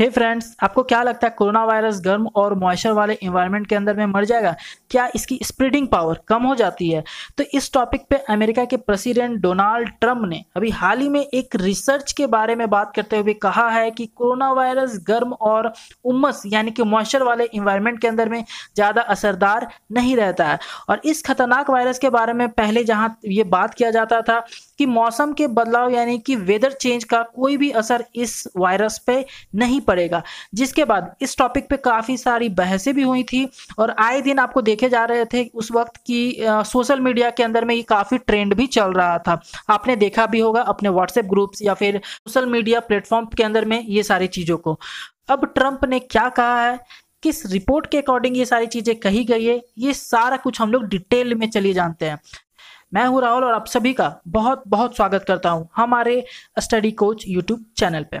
हे hey friends आपको क्या लगता है कोरोना वायरस गर्म और मॉइस्चर वाले इन्वायरमेंट के अंदर में मर जाएगा क्या इसकी स्प्रेडिंग पावर कम हो जाती है तो इस टॉपिक पे अमेरिका के प्रेसिडेंट डोनाल्ड ट्रम्प ने अभी हाल ही में एक रिसर्च के बारे में बात करते हुए कहा है कि कोरोना वायरस गर्म और उमस यानी कि मॉइस्चर वाले इन्वायरमेंट के अंदर में ज़्यादा असरदार नहीं रहता है और इस खतरनाक वायरस के बारे में पहले जहाँ ये बात किया जाता था कि मौसम के बदलाव यानी कि वेदर चेंज का कोई भी असर इस वायरस पर नहीं पड़ेगा जिसके बाद इस टॉपिक पे काफ़ी सारी बहसें भी हुई थी और आए दिन आपको देखे जा रहे थे उस वक्त की सोशल मीडिया के अंदर में ये काफ़ी ट्रेंड भी चल रहा था आपने देखा भी होगा अपने व्हाट्सएप ग्रुप्स या फिर सोशल मीडिया प्लेटफॉर्म के अंदर में ये सारी चीज़ों को अब ट्रंप ने क्या कहा है किस रिपोर्ट के अकॉर्डिंग ये सारी चीज़ें कही गई है ये सारा कुछ हम लोग डिटेल में चलिए जानते हैं मैं हूँ राहुल और आप सभी का बहुत बहुत स्वागत करता हूँ हमारे स्टडी कोच यूट्यूब चैनल पे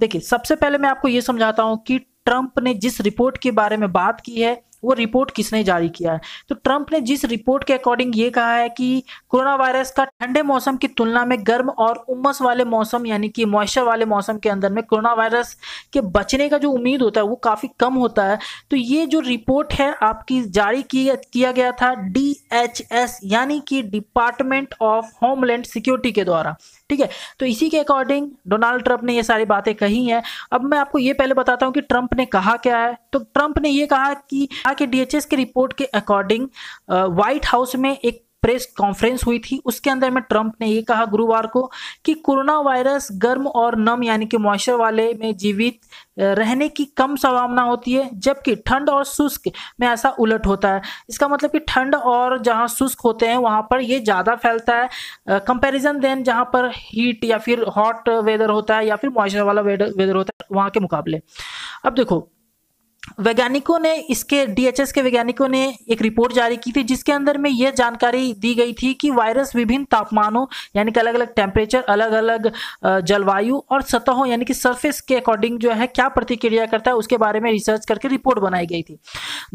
देखिए सबसे पहले मैं आपको ये समझाता हूं कि ट्रंप ने जिस रिपोर्ट के बारे में बात की है वो रिपोर्ट किसने जारी किया है तो ट्रंप ने जिस रिपोर्ट के अकॉर्डिंग ये कहा है कि कोरोना वायरस का ठंडे मौसम की तुलना में गर्म और उमस वाले मौसम यानी कि मॉइस्चर वाले मौसम के अंदर में कोरोना वायरस के बचने का जो उम्मीद होता है वो काफ़ी कम होता है तो ये जो रिपोर्ट है आपकी जारी किया गया था डी यानी कि डिपार्टमेंट ऑफ होमलैंड सिक्योरिटी के द्वारा ठीक है तो इसी के अकॉर्डिंग डोनाल्ड ट्रंप ने ये सारी बातें कही हैं अब मैं आपको ये पहले बताता हूँ कि ट्रंप ने कहा क्या है तो ट्रंप ने ये कहा कि कहा कि डीएचएस की रिपोर्ट के अकॉर्डिंग व्हाइट हाउस में एक प्रेस कॉन्फ्रेंस हुई थी उसके अंदर में ट्रंप ने ये कहा गुरुवार को कि कोरोना वायरस गर्म और नम यानी कि मॉइस्चर वाले में जीवित रहने की कम संभावना होती है जबकि ठंड और शुष्क में ऐसा उलट होता है इसका मतलब कि ठंड और जहाँ शुष्क होते हैं वहाँ पर ये ज़्यादा फैलता है कंपैरिजन देन जहाँ पर हीट या फिर हॉट वेदर होता है या फिर मॉइस्चर वाला वेदर होता है वहाँ के मुकाबले अब देखो वैज्ञानिकों ने इसके डीएचएस के वैज्ञानिकों ने एक रिपोर्ट जारी की थी जिसके अंदर में यह जानकारी दी गई थी कि वायरस विभिन्न तापमानों यानी कि अलग अलग टेम्परेचर अलग अलग जलवायु और सतहों यानी कि सरफेस के अकॉर्डिंग जो है क्या प्रतिक्रिया करता है उसके बारे में रिसर्च करके रिपोर्ट बनाई गई थी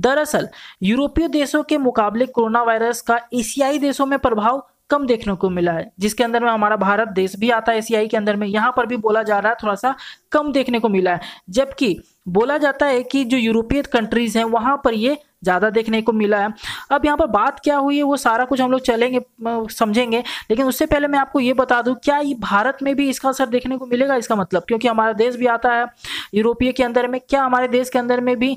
दरअसल यूरोपीय देशों के मुकाबले कोरोना वायरस का एशियाई देशों में प्रभाव कम देखने को मिला है जिसके अंदर में हमारा भारत देश भी आता है एशियाई के अंदर में यहाँ पर भी बोला जा रहा है थोड़ा सा कम देखने को मिला है जबकि बोला जाता है कि जो यूरोपियन कंट्रीज़ हैं वहाँ पर ये ज़्यादा देखने को मिला है अब यहाँ पर बात क्या हुई है वो सारा कुछ हम लोग चलेंगे समझेंगे लेकिन उससे पहले मैं आपको ये बता दूँ क्या ये भारत में भी इसका असर देखने को मिलेगा इसका मतलब क्योंकि हमारा देश भी आता है यूरोपीय के अंदर में क्या हमारे देश के अंदर में भी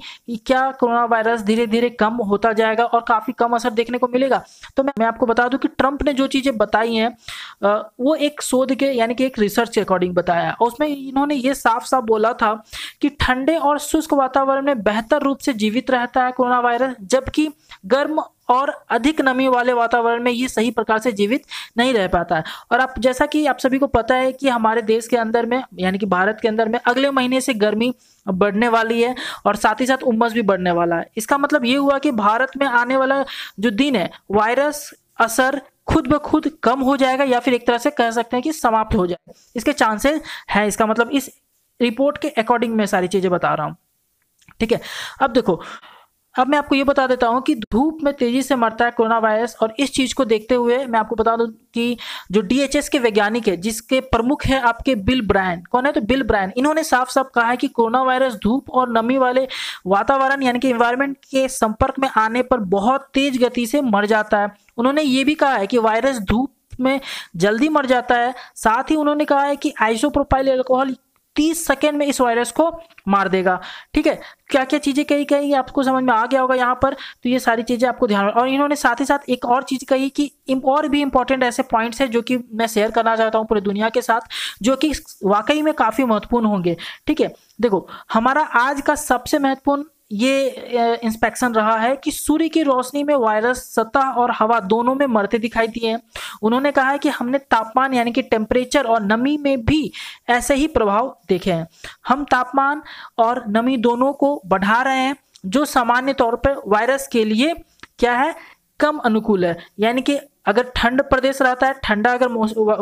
क्या कोरोना वायरस धीरे धीरे कम होता जाएगा और काफ़ी कम असर देखने को मिलेगा तो मैं मैं आपको बता दूँ कि ट्रंप ने जो चीज़ें बताई हैं वो एक शोध के यानी कि एक रिसर्च के अकॉर्डिंग बताया और उसमें इन्होंने ये साफ साफ बोला था कि ठंडे और शुष्क वातावरण में बेहतर रूप से जीवित रहता है कोरोना वायरस वायरल जबकि गर्म और अधिक नमी वाले वातावरण में ये सही प्रकार से जीवित नहीं रह पाता है और आप जैसा कि आप सभी को पता है कि हमारे देश के अंदर में यानी कि भारत के अंदर में अगले महीने से गर्मी बढ़ने वाली है और साथ ही साथ उमस भी बढ़ने वाला है इसका मतलब ये हुआ कि भारत में आने वाला जो दिन है वायरस असर खुद ब खुद कम हो जाएगा या फिर एक तरह से कह सकते हैं कि समाप्त हो जाएगा इसके चांसेस हैं इसका मतलब इस रिपोर्ट के अकॉर्डिंग में सारी चीज़ें बता रहा हूँ ठीक है अब देखो अब मैं आपको ये बता देता हूँ कि धूप में तेजी से मरता है कोरोना वायरस और इस चीज़ को देखते हुए मैं आपको बता दूँ कि जो डीएचएस के वैज्ञानिक है जिसके प्रमुख है आपके बिल ब्रायन कौन है तो बिल ब्रायन इन्होंने साफ साफ कहा है कि कोरोना वायरस धूप और नमी वाले वातावरण यानी कि इन्वायरमेंट के संपर्क में आने पर बहुत तेज गति से मर जाता है उन्होंने ये भी कहा है कि वायरस धूप में जल्दी मर जाता है साथ ही उन्होंने कहा है कि आइसोप्रोपाइल एल्कोहल 30 सेकेंड में इस वायरस को मार देगा ठीक है क्या क्या चीज़ें कही कही आपको समझ में आ गया होगा यहाँ पर तो ये सारी चीज़ें आपको ध्यान और इन्होंने साथ ही साथ एक और चीज़ कही कि और भी इंपॉर्टेंट ऐसे पॉइंट्स हैं जो कि मैं शेयर करना चाहता हूँ पूरे दुनिया के साथ जो कि वाकई में काफ़ी महत्वपूर्ण होंगे ठीक है देखो हमारा आज का सबसे महत्वपूर्ण ये इंस्पेक्शन रहा है कि सूर्य की रोशनी में वायरस सतह और हवा दोनों में मरते दिखाई दिए उन्होंने कहा है कि हमने तापमान यानी कि टेम्परेचर और नमी में भी ऐसे ही प्रभाव देखे हैं हम तापमान और नमी दोनों को बढ़ा रहे हैं जो सामान्य तौर पर वायरस के लिए क्या है कम अनुकूल है यानी कि अगर ठंड प्रदेश रहता है ठंडा अगर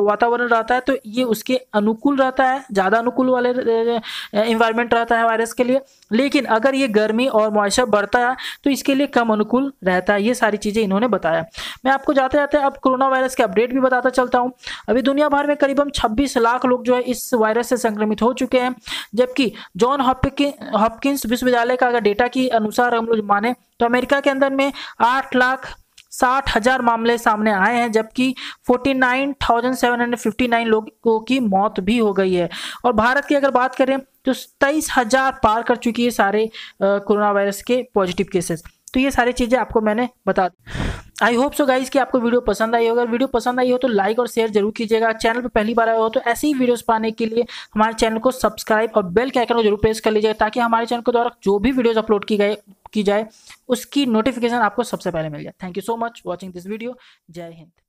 वातावरण रहता है तो ये उसके अनुकूल रहता है ज़्यादा अनुकूल वाले इन्वायरमेंट रहता है वायरस के लिए लेकिन अगर ये गर्मी और मॉइस्चर बढ़ता है तो इसके लिए कम अनुकूल रहता है ये सारी चीज़ें इन्होंने बताया मैं आपको जाते जाते अब कोरोना वायरस के अपडेट भी बताता चलता हूँ अभी दुनिया भर में करीबन छब्बीस लाख लोग जो है इस वायरस से संक्रमित हो चुके हैं जबकि जॉन हॉपकिंस विश्वविद्यालय का अगर डेटा के अनुसार हम लोग माने तो अमेरिका के अंदर में आठ लाख साठ हजार मामले सामने आए हैं जबकि 49,759 लोगों की मौत भी हो गई है और भारत की अगर बात करें तो तेईस हजार पार कर चुकी है सारे कोरोना वायरस के पॉजिटिव केसेस तो ये सारी चीज़ें आपको मैंने बता दी आई होप सो गाइज कि आपको वीडियो पसंद आई हो अगर वीडियो पसंद आई हो तो लाइक और शेयर जरूर कीजिएगा चैनल पर पहली बार आया हो तो ऐसी ही वीडियोस पाने के लिए हमारे चैनल को सब्सक्राइब और बेल के आइकन को जरूर प्रेस कर लीजिएगा ताकि हमारे चैनल के द्वारा जो भी वीडियोस अपलोड की गए की जाए उसकी नोटिफिकेशन आपको सबसे पहले मिल जाए thank you so much watching this video जय हिंद